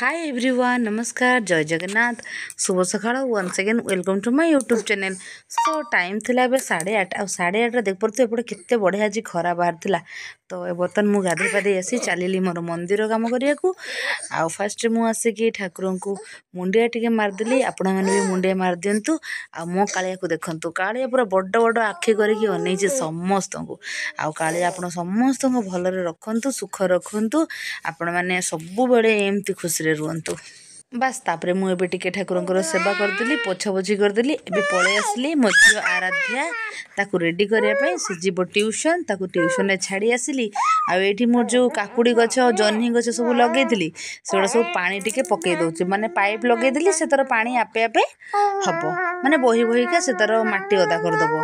ହାଏ everyone ନମସ୍କାର ଜୟ ଜଗନ୍ନାଥ ଶୁଭ ସକାଳ once again welcome to my YouTube channel so time ଥିଲା ଏବେ ସାଢ଼େ ଆଠ ଆଉ ସାଢ଼େ ଆଠରେ ଦେଖିପାରୁଥିବେ ଏପଟେ କେତେ ବଢ଼ିଆ ଆଜି ଖରା ବାହାରିଥିଲା ତ ବର୍ତ୍ତମାନ ମୁଁ ଗାଧୋଇ ପାଧୋଇ ଆସି ଚାଲିଲି ମୋର ମନ୍ଦିର କାମ କରିବାକୁ ଆଉ ଫାଷ୍ଟ ମୁଁ ଆସିକି ଠାକୁରଙ୍କୁ ମୁଣ୍ଡିଆ ଟିକେ ମାରିଦେଲି ଆପଣମାନେ ବି ମୁଣ୍ଡିଆ ମାରିଦିଅନ୍ତୁ ଆଉ ମୋ କାଳିଆକୁ ଦେଖନ୍ତୁ କାଳିଆ ପୁରା ବଡ଼ ବଡ଼ ଆଖି କରିକି ଅନେଇଛି ସମସ୍ତଙ୍କୁ ଆଉ କାଳିଆ ଆପଣ ସମସ୍ତଙ୍କୁ ଭଲରେ ରଖନ୍ତୁ ସୁଖ ରଖନ୍ତୁ ଆପଣମାନେ ସବୁବେଳେ ଏମିତି ଖୁସିରେ ಇರೋರು ಅಂತೂ ବାସ୍ ତାପରେ ମୁଁ ଏବେ ଟିକେ ଠାକୁରଙ୍କର ସେବା କରିଦେଲି ପୋଛାପୋଛି କରିଦେଲି ଏବେ ପଳେଇ ଆସିଲି ମୋ ଝିଅ ଆରାଧ୍ୟା ତାକୁ ରେଡ଼ି କରିବା ପାଇଁ ସେ ଯିବ ଟ୍ୟୁସନ୍ ତାକୁ ଟ୍ୟୁସନ୍ରେ ଛାଡ଼ି ଆସିଲି ଆଉ ଏଇଠି ମୋର ଯେଉଁ କାକୁଡ଼ି ଗଛ ଜହ୍ନି ଗଛ ସବୁ ଲଗେଇଥିଲି ସେଗୁଡ଼ା ସବୁ ପାଣି ଟିକେ ପକେଇ ଦେଉଛି ମାନେ ପାଇପ୍ ଲଗେଇଦେଲି ସେ ତା'ର ପାଣି ଆପେ ଆପେ ହେବ ମାନେ ବହି ବହିକା ସେ ତା'ର ମାଟି ଅଦା କରିଦେବ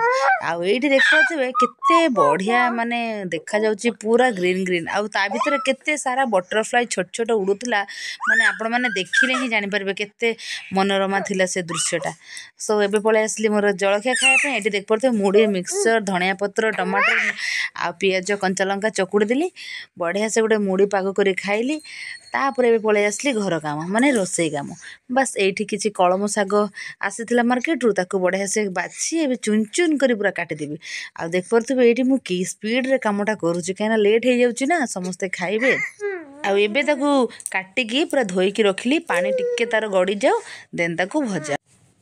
ଆଉ ଏଇଠି ଦେଖାଯାଉଥିବେ କେତେ ବଢ଼ିଆ ମାନେ ଦେଖାଯାଉଛି ପୁରା ଗ୍ରୀନ୍ ଗ୍ରୀନ୍ ଆଉ ତା ଭିତରେ କେତେ ସାରା ବଟରଫ୍ଲାଏ ଛୋଟ ଛୋଟ ଉଡ଼ୁଥିଲା ମାନେ ଆପଣମାନେ ଦେଖିଲେ ଦେଖିଲେ ହିଁ ଜାଣିପାରିବେ କେତେ ମନୋରମା ଥିଲା ସେ ଦୃଶ୍ୟଟା ସୋ ଏବେ ପଳାଇ ଆସିଲି ମୋର ଜଳଖିଆ ଖାଇବା ପାଇଁ ଏଠି ଦେଖିପାରୁଥିବେ ମୁଢ଼ି ମିକ୍ସଚର ଧଣିଆ ପତ୍ର ଟମାଟୋ ଆଉ ପିଆଜ କଞ୍ଚା ଲଙ୍କା ଚକୁଡ଼ି ଦେଲି ବଢ଼ିଆ ସେ ଗୋଟେ ମୁଢ଼ି ପାଗ କରି ଖାଇଲି ତାପରେ ଏବେ ପଳାଇ ଆସିଲି ଘର କାମ ମାନେ ରୋଷେଇ କାମ ବାସ୍ ଏଇଠି କିଛି କଳମ ଶାଗ ଆସିଥିଲା ମାର୍କେଟରୁ ତାକୁ ବଢ଼ିଆ ସେ ବାଛି ଏବେ ଚୁନ୍ ଚୁନ୍ କରି ପୁରା କାଟିଦେବି ଆଉ ଦେଖିପାରୁଥିବେ ଏଇଠି ମୁଁ କି ସ୍ପିଡ଼ରେ କାମଟା କରୁଛି କାହିଁକିନା ଲେଟ୍ ହେଇଯାଉଛି ନା ସମସ୍ତେ ଖାଇବେ आउँदै काटिक पूरा धोइकि रखि पाए त गडिजाउ भजा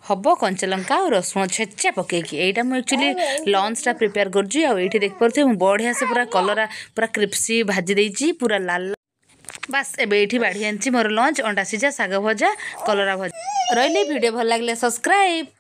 हे कञ्चा ला आउँ छेचा पकेक एटा म एक्चुअली लन्चा प्रिपेयर गर्छु आउँठ पर्थ्यो बढियासे पूरा कलरा पूरा क्रिप्पि भाजदि पूरा लाल बास एडि आ मोर लंच अंडा सिजा शा भजा कलरा भजा रहिले भिडियो भागले सब्सक्राइब